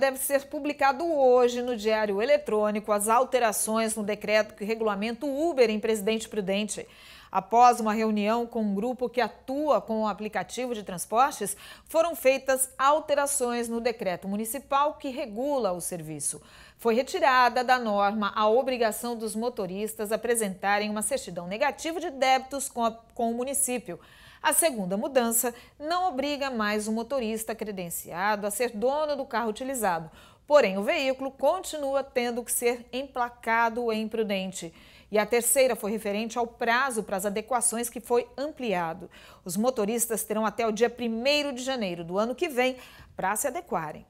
Deve ser publicado hoje no Diário Eletrônico as alterações no decreto que regulamenta o Uber em Presidente Prudente. Após uma reunião com um grupo que atua com o aplicativo de transportes, foram feitas alterações no decreto municipal que regula o serviço. Foi retirada da norma a obrigação dos motoristas apresentarem uma certidão negativa de débitos com, a, com o município. A segunda mudança não obriga mais o motorista credenciado a ser dono do carro utilizado, porém o veículo continua tendo que ser emplacado em Prudente. E a terceira foi referente ao prazo para as adequações que foi ampliado. Os motoristas terão até o dia 1 de janeiro do ano que vem para se adequarem.